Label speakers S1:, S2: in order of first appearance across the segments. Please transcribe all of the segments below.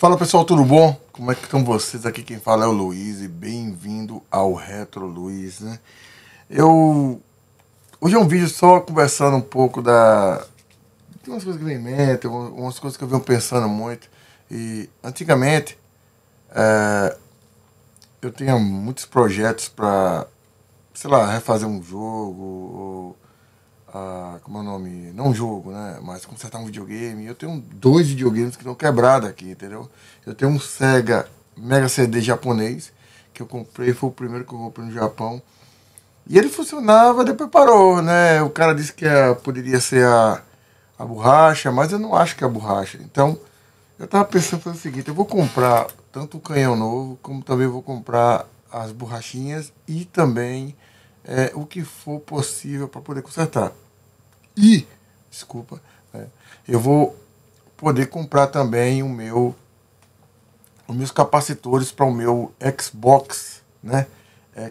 S1: Fala pessoal, tudo bom? Como é que estão vocês? Aqui quem fala é o Luiz e bem-vindo ao Retro Luiz, né? Eu... Hoje é um vídeo só conversando um pouco da... Tem umas coisas que me em mente, umas coisas que eu venho pensando muito. E antigamente é... eu tinha muitos projetos para, sei lá, refazer um jogo ou a, como é o nome, não jogo, né? Mas consertar um videogame. Eu tenho dois videogames que estão quebrados aqui, entendeu? Eu tenho um Sega Mega CD japonês que eu comprei, foi o primeiro que eu comprei no Japão. E ele funcionava, depois parou, né? O cara disse que a, ah, poderia ser a, a borracha, mas eu não acho que é a borracha. Então, eu tava pensando fazer o seguinte, eu vou comprar tanto o canhão novo, como também vou comprar as borrachinhas e também é, o que for possível para poder consertar. E, desculpa, é, eu vou poder comprar também o meu os meus capacitores para o meu Xbox, né?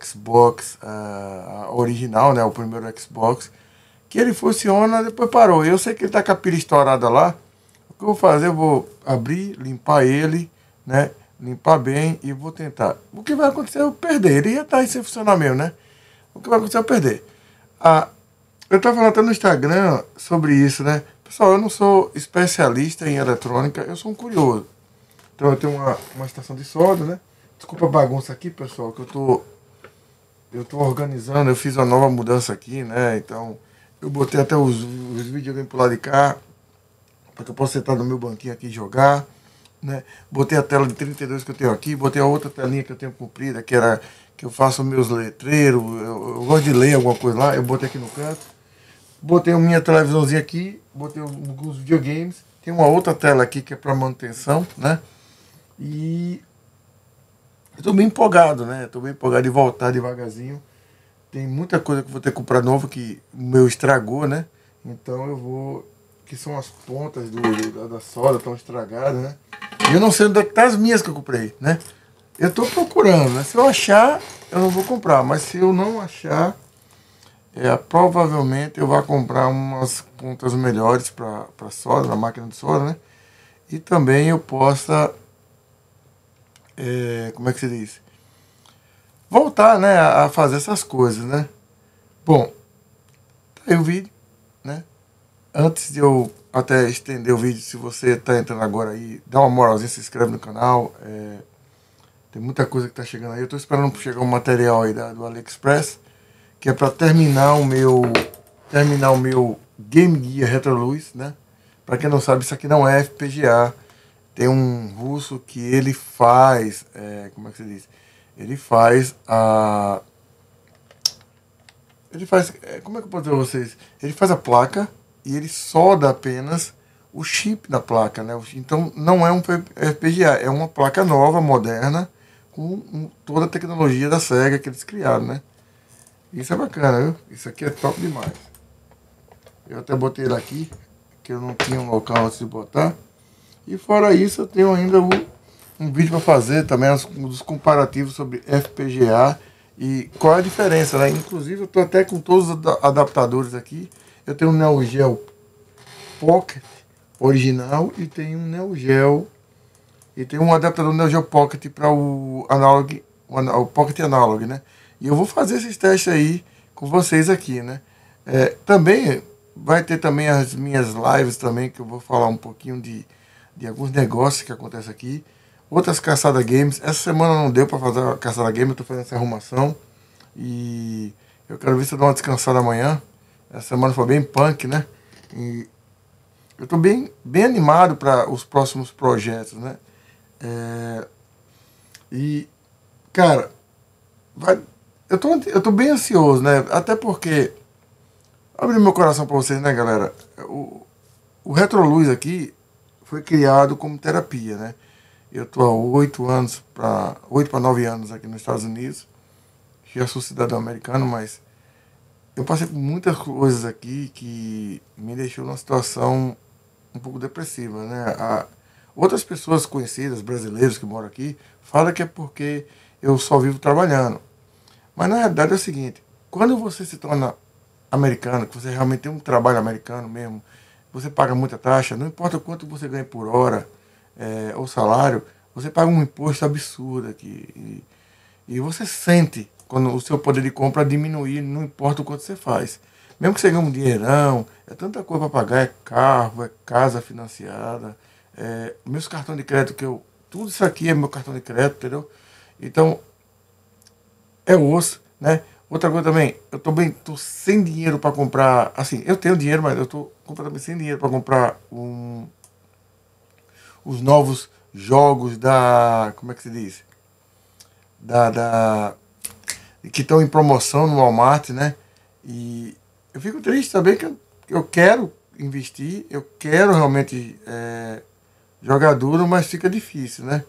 S1: Xbox uh, original, né? O primeiro Xbox. Que ele funciona, depois parou. Eu sei que ele tá com a pilha estourada lá. O que eu vou fazer? Eu vou abrir, limpar ele, né? Limpar bem e vou tentar. O que vai acontecer eu perder. Ele ia estar tá funcionar funcionamento, né? o que vai acontecer é eu perder. Ah, eu estava falando até no Instagram sobre isso, né? Pessoal, eu não sou especialista em eletrônica, eu sou um curioso. Então eu tenho uma, uma estação de solda, né? Desculpa a bagunça aqui, pessoal, que eu tô. Eu tô organizando, eu fiz uma nova mudança aqui, né? Então, eu botei até os, os videogames pro lado de cá, para que eu possa sentar no meu banquinho aqui e jogar. Né? Botei a tela de 32 que eu tenho aqui, botei a outra telinha que eu tenho comprida, que era que eu faço meus letreiros, eu, eu, gosto de ler alguma coisa lá, eu botei aqui no canto, botei a minha televisãozinha aqui, botei alguns videogames, tem uma outra tela aqui que é para manutenção, né? E estou bem empolgado, né? Estou bem empolgado de voltar devagarzinho. Tem muita coisa que vou ter que comprar novo que o meu estragou, né? Então eu vou. Que são as pontas do, da, da soda, estão estragadas, né? E eu não sei onde é que tá as minhas que eu comprei, né? Eu estou procurando, né? Se eu achar, eu não vou comprar, mas se eu não achar, é, provavelmente eu vou comprar umas pontas melhores para soda, na máquina de soda, né? E também eu possa, é, como é que se diz? Voltar, né, a fazer essas coisas, né? Bom, tá aí o vídeo, né? Antes de eu até estender o vídeo, se você está entrando agora aí, dá uma moralzinha, se inscreve no canal, é, tem muita coisa que tá chegando aí. Eu tô esperando chegar um material aí da, do AliExpress, que é para terminar o meu terminar o meu Game Gear Retroluz, né? Para quem não sabe, isso aqui não é FPGA. Tem um russo que ele faz, é, como é que se diz? Ele faz a ele faz, é, como é que eu posso dizer a vocês? Ele faz a placa e ele solda apenas o chip da placa, né? Então não é um FPGA, é uma placa nova, moderna, com toda a tecnologia da SEGA que eles criaram, né? Isso é bacana, viu? Isso aqui é top demais. Eu até botei ele aqui, que eu não tinha um local onde se botar. E fora isso, eu tenho ainda um, um vídeo para fazer também, um dos comparativos sobre FPGA e qual é a diferença, né? Inclusive, eu estou até com todos os adaptadores aqui. Eu tenho um Neo Geo Pocket original e tenho um Neo Geo e tem um adaptador Neo Geo Pocket para o analog, o Pocket Analog, né? E eu vou fazer esses testes aí com vocês aqui, né? É, também vai ter também as minhas lives também, que eu vou falar um pouquinho de, de alguns negócios que acontecem aqui. Outras caçada games. Essa semana não deu para fazer a caçada game, eu tô fazendo essa arrumação. E eu quero ver se eu dou uma descansada amanhã. Essa semana foi bem punk, né? E eu tô bem, bem animado para os próximos projetos, né? É, e, cara, vai, eu, tô, eu tô bem ansioso, né? Até porque. Abri meu coração pra vocês, né, galera? O, o Retroluz aqui foi criado como terapia, né? Eu tô há oito anos para oito para nove anos aqui nos Estados Unidos. Já sou cidadão americano, mas eu passei por muitas coisas aqui que me deixou numa situação um pouco depressiva, né? A, Outras pessoas conhecidas, brasileiros que moram aqui, falam que é porque eu só vivo trabalhando. Mas na realidade é o seguinte: quando você se torna americano, que você realmente tem um trabalho americano mesmo, você paga muita taxa, não importa quanto você ganha por hora é, ou salário, você paga um imposto absurdo aqui. E, e você sente quando o seu poder de compra diminuir, não importa o quanto você faz. Mesmo que você ganhe um dinheirão, é tanta coisa para pagar, é carro, é casa financiada, é, meus cartões de crédito, que eu. Tudo isso aqui é meu cartão de crédito, entendeu? Então, é osso, né? Outra coisa também, eu também tô sem dinheiro para comprar, assim, eu tenho dinheiro, mas eu tô completamente sem dinheiro para comprar um os novos jogos da, como é que se diz? Da, da que estão em promoção no Walmart, né? E eu fico triste também que eu, eu quero investir, eu quero realmente é, Joga duro, mas fica difícil, né?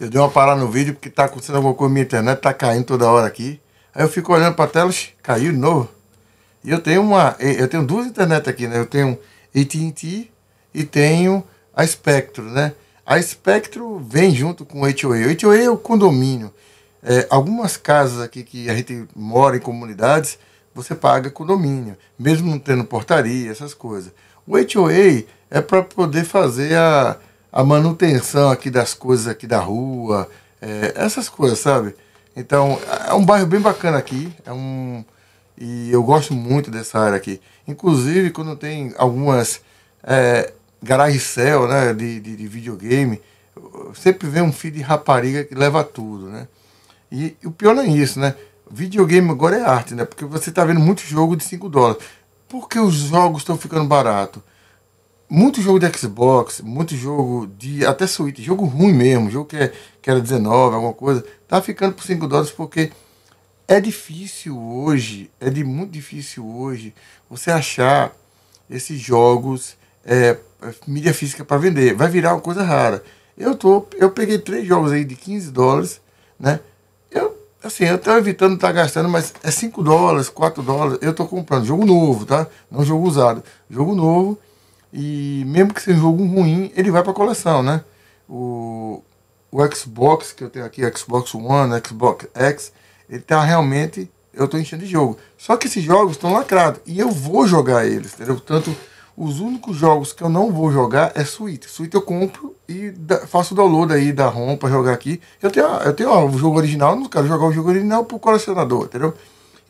S1: Eu dei uma parada no vídeo porque tá acontecendo alguma coisa minha internet, tá caindo toda hora aqui. Aí eu fico olhando pra tela, caiu de novo. E eu tenho uma. Eu tenho duas internet aqui, né? Eu tenho AT&T e tenho a espectro né? A espectro vem junto com o HOA. O HOA é o condomínio. É, algumas casas aqui que a gente mora em comunidades, você paga condomínio, mesmo não tendo portaria, essas coisas. O HOA é para poder fazer a, a manutenção aqui das coisas aqui da rua, é, essas coisas, sabe? Então, é, é um bairro bem bacana aqui, é um e eu gosto muito dessa área aqui. Inclusive, quando tem algumas é, garagens céu, né, de, de, de videogame, sempre vem um filho de rapariga que leva tudo, né? E, e, o pior não é isso, né? Videogame agora é arte, né? Porque você está vendo muito jogo de 5 dólares. Por que os jogos estão ficando barato? muito jogo de Xbox, muito jogo de até Switch, jogo ruim mesmo, jogo que, é, que era 19, alguma coisa, tá ficando por 5 dólares porque é difícil hoje, é de muito difícil hoje você achar esses jogos é, é mídia física para vender. Vai virar uma coisa rara. Eu tô, eu peguei três jogos aí de 15 dólares, né? Eu assim, eu tô evitando estar tá gastando, mas é 5 dólares, 4 dólares, eu tô comprando jogo novo, tá? Não jogo usado, jogo novo e mesmo que seja um jogo ruim, ele vai para coleção, né? O, o Xbox, que eu tenho aqui, Xbox One, Xbox X, ele tá realmente. Eu tô enchendo de jogo. Só que esses jogos estão lacrados. E eu vou jogar eles, entendeu? Tanto os únicos jogos que eu não vou jogar é Switch. Switch eu compro e faço o download aí da ROM para jogar aqui. Eu tenho, eu tenho ó, o jogo original, não quero jogar o jogo original pro colecionador, entendeu?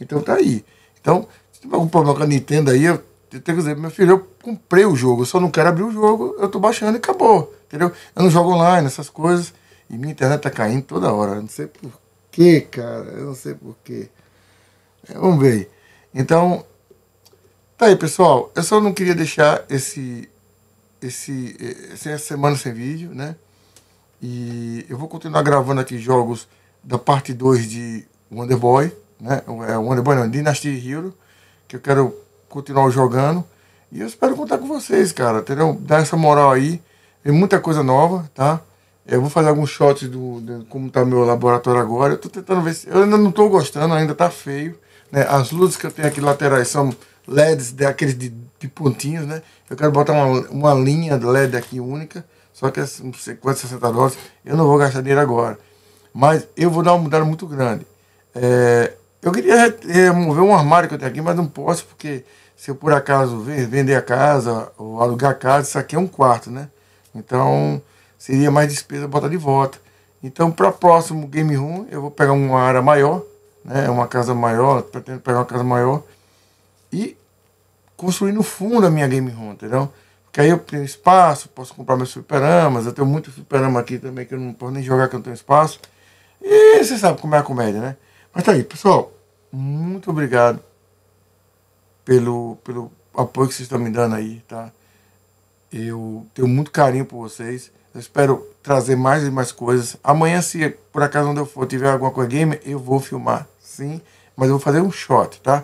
S1: Então tá aí. Então, se tiver algum problema com a Nintendo aí, eu Quer dizer, meu filho, eu comprei o jogo, eu só não quero abrir o jogo, eu tô baixando e acabou. Entendeu? Eu não jogo online, essas coisas. E minha internet tá caindo toda hora. Eu não sei porquê, cara. Eu não sei porquê. É, vamos ver Então, tá aí, pessoal. Eu só não queria deixar esse, esse, essa semana sem vídeo, né? E eu vou continuar gravando aqui jogos da parte 2 de Wonder Boy, né? É Wonder Boy não, Dynasty Hero, que eu quero continuar jogando. E eu espero contar com vocês, cara, entendeu? Dar essa moral aí. Tem muita coisa nova, tá? Eu vou fazer alguns shots do, como tá meu laboratório agora. Eu tô tentando ver se. Eu ainda não tô gostando, ainda tá feio. Né? As luzes que eu tenho aqui laterais são LEDs daqueles de, de pontinhos, né? Eu quero botar uma, uma linha LED aqui única. Só que é 50, 60 dólares. Eu não vou gastar dinheiro agora. Mas eu vou dar uma mudança muito grande. É, eu queria remover eh, um armário que eu tenho aqui, mas não posso, porque se eu por acaso vender a casa ou alugar a casa, isso aqui é um quarto, né? Então seria mais despesa botar de volta. Então, para o próximo game room, eu vou pegar uma área maior, né? uma casa maior, pretendo pegar uma casa maior e construir no fundo a minha game room, entendeu? Porque aí eu tenho espaço, posso comprar meus fliperamas, eu tenho muito fliperama aqui também que eu não posso nem jogar que eu não tenho espaço. E você sabe como é a comédia, né? Mas tá aí, pessoal. Muito obrigado pelo, pelo apoio que vocês estão me dando aí, tá? Eu tenho muito carinho por vocês. Eu espero trazer mais e mais coisas. Amanhã, se por acaso onde eu for tiver alguma coisa gamer, eu vou filmar, sim. Mas eu vou fazer um shot, tá?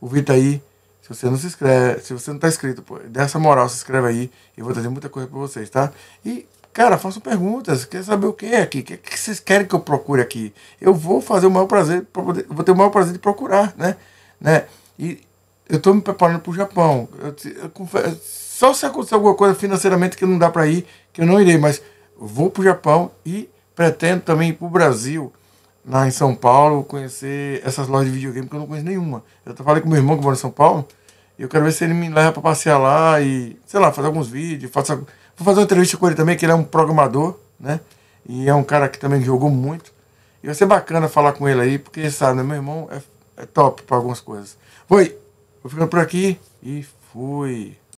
S1: O Vitor aí. Se você não se inscreve, se você não tá inscrito, pô, dessa moral, se inscreve aí. Eu vou trazer muita coisa pra vocês, tá? E Cara, façam perguntas. Quer saber o que é aqui? O que, que vocês querem que eu procure aqui? Eu vou fazer o maior prazer, vou ter o maior prazer de procurar, né? né? E eu estou me preparando para o Japão. Eu, eu, só se acontecer alguma coisa financeiramente que não dá para ir, que eu não irei, mas vou para o Japão e pretendo também ir para o Brasil, lá em São Paulo, conhecer essas lojas de videogame que eu não conheço nenhuma. Eu falei com meu irmão que mora em São Paulo, e eu quero ver se ele me leva para passear lá e, sei lá, fazer alguns vídeos, faça Vou fazer uma entrevista com ele também, que ele é um programador, né? E é um cara que também jogou muito. E vai ser bacana falar com ele aí, porque sabe, né, meu irmão é, é top para algumas coisas. Foi, vou ficando por aqui e fui.